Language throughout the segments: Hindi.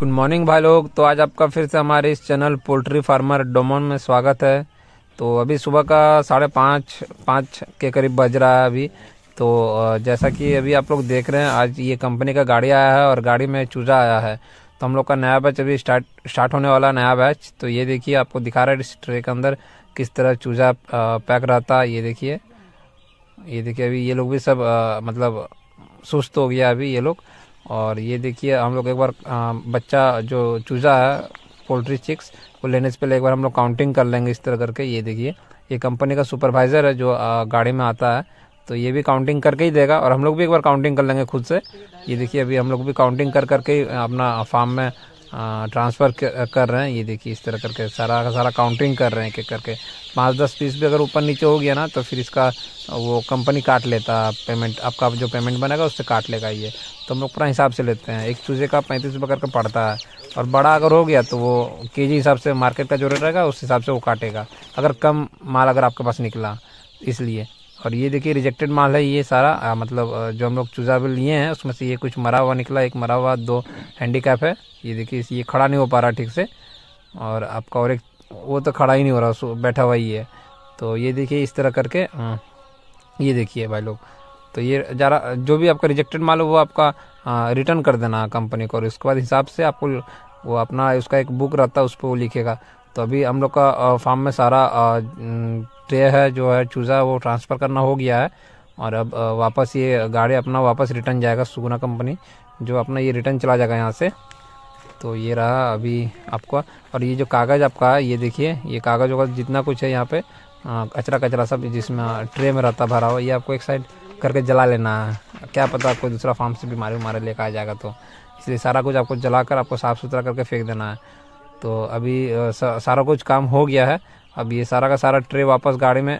गुड मॉर्निंग भाई लोग तो आज आपका फिर से हमारे इस चैनल पोल्ट्री फार्मर डोमन में स्वागत है तो अभी सुबह का साढ़े पाँच पाँच के करीब बज रहा है अभी तो जैसा कि अभी आप लोग देख रहे हैं आज ये कंपनी का गाड़ी आया है और गाड़ी में चूजा आया है तो हम लोग का नया बैच अभी स्टार्ट स्टार्ट होने वाला नया बैच तो ये देखिए आपको दिखा रहा है इस ट्रे के अंदर किस तरह चूजा पैक रहता है ये देखिए ये देखिए अभी ये लोग भी सब मतलब सुस्त हो गया अभी ये लोग और ये देखिए हम लोग एक बार बच्चा जो चूज़ा है पोल्ट्री चिक्स वो लेने से पहले एक बार हम लोग काउंटिंग कर लेंगे इस तरह करके ये देखिए ये कंपनी का सुपरवाइज़र है जो गाड़ी में आता है तो ये भी काउंटिंग करके ही देगा और हम लोग भी एक बार काउंटिंग कर लेंगे खुद से ये देखिए अभी हम लोग भी काउंटिंग कर करके अपना फार्म में ट्रांसफ़र कर रहे हैं ये देखिए इस तरह करके सारा का सारा काउंटिंग कर रहे हैं एक करके पाँच दस पीस भी अगर ऊपर नीचे हो गया ना तो फिर इसका वो कंपनी काट लेता पेमेंट आपका जो पेमेंट बनेगा उससे काट लेगा ये तो हम लोग पूरा हिसाब से लेते हैं एक चूजे का पैंतीस रुपये करके पड़ता है और बड़ा अगर हो गया तो वो के जी हिसाब से मार्केट का जो रेट रहेगा उस हिसाब से वो काटेगा अगर कम माल अगर आपके पास निकला इसलिए और ये देखिए रिजेक्टेड माल है ये सारा आ, मतलब जो हम लोग भी लिए हैं उसमें से ये कुछ मरा हुआ निकला एक मरा हुआ दो हैंडीकैप है ये देखिए ये खड़ा नहीं हो पा रहा ठीक से और आपका और एक वो तो खड़ा ही नहीं हो रहा बैठा हुआ ही है तो ये देखिए इस तरह करके ये देखिए भाई लोग तो ये ज़रा जो भी आपका रिजेक्टेड माल हो वो आपका रिटर्न कर देना कंपनी को और उसके बाद हिसाब से आपको वो अपना उसका एक बुक रहता है उस पर वो लिखेगा तो अभी हम लोग का फार्म में सारा ट्रे है जो है चूज़ा वो ट्रांसफ़र करना हो गया है और अब वापस ये गाड़ी अपना वापस रिटर्न जाएगा सुगुना कंपनी जो अपना ये रिटर्न चला जाएगा यहाँ से तो ये रहा अभी आपका और ये जो कागज़ आपका है ये देखिए ये कागज़ वगैरह जितना कुछ है यहाँ पे कचरा कचरा सब जिसमें ट्रे में रहता भरा हुआ ये आपको एक साइड करके जला लेना है क्या पता कोई दूसरा फार्म से बीमारी उमारी लेकर आ जाएगा तो इसलिए सारा कुछ आपको जलाकर आपको साफ़ सुथरा करके फेंक देना है तो अभी सारा कुछ काम हो गया है अब ये सारा का सारा ट्रे वापस गाड़ी में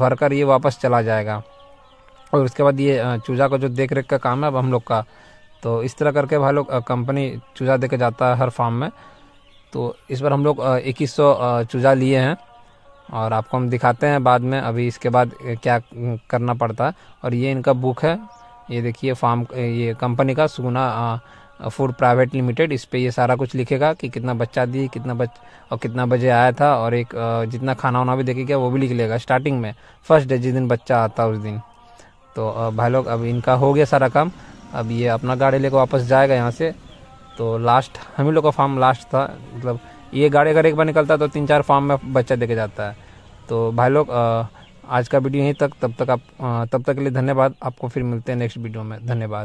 भर कर ये वापस चला जाएगा और उसके बाद ये चूज़ा का जो देख रेख का काम है अब हम लोग का तो इस तरह करके भाई लोग कंपनी चूज़ा दे जाता है हर फार्म में तो इस बार हम लोग इक्कीस सौ चूज़ा लिए हैं और आपको हम दिखाते हैं बाद में अभी इसके बाद क्या करना पड़ता है और ये इनका बुक है ये देखिए फार्म ये कंपनी का सुगुना फूड प्राइवेट लिमिटेड इस पे ये सारा कुछ लिखेगा कि कितना बच्चा दी कितना बच और कितना बजे आया था और एक जितना खाना वाना भी देखेगा वो भी लिख लेगा स्टार्टिंग में फर्स्ट डे जिस दिन बच्चा आता उस दिन तो भाई लोग अब इनका हो गया सारा काम अब ये अपना गाड़ी लेकर वापस जाएगा यहाँ से तो लास्ट हम ही लोग का फार्म लास्ट था मतलब ये गाड़ी अगर एक बार निकलता है तो तीन चार फार्म में बच्चा देके जाता है तो भाई लोग आज का वीडियो यहीं तक तब तक आप तब तक के लिए धन्यवाद आपको फिर मिलते हैं नेक्स्ट वीडियो में धन्यवाद